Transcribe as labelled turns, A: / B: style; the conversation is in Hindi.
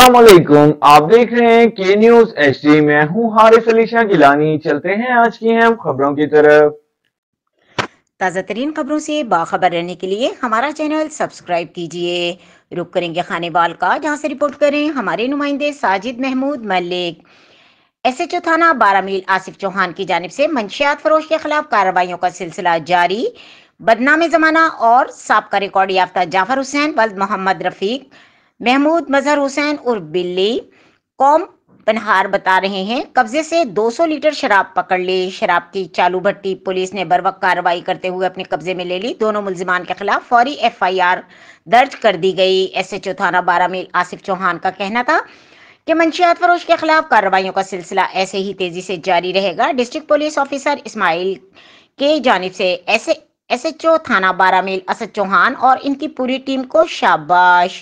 A: असलम आप देख रहे हैं के न्यूज एच डी मैं हूँ हारिस अलीशा गिलानी चलते हैं आज की अहम खबरों की तरफ
B: ताज़ा तरीन खबरों से बाखबर रहने के लिए हमारा चैनल सब्सक्राइब कीजिए रुक करेंगे खाने बाल का जहाँ से रिपोर्ट करें हमारे नुमाइंदे Sajid Mahmood Malik S H O थाना बारह मील आसिफ चौहान की जानब से मंशियात फरोश के खिलाफ कार्रवाइयों का सिलसिला जारी बदनाम जमाना और सबका रिकॉर्ड याफ्ता जाफर हुसैन वल्द मोहम्मद रफीक महमूद मजहर हुसैन और बिल्ली कौम पनहार बता रहे हैं कब्जे से 200 लीटर शराब पकड़ ली शराब की चालू भट्टी पुलिस ने बर वक्त कार्रवाई करते हुए अपने कब्जे में ले ली दोनों मुलजिमान के खिलाफ फौरी एफआईआर दर्ज कर दी गई एसएचओ थाना बारा में आसिफ चौहान का कहना था कि मंशियात फरोश के खिलाफ कार्रवाई का सिलसिला ऐसे ही तेजी से जारी रहेगा डिस्ट्रिक्ट पुलिस ऑफिसर इसमाइल के जानब से ऐसे एसएचओ थाना मील असद चौहान और इनकी पूरी टीम को शाबाश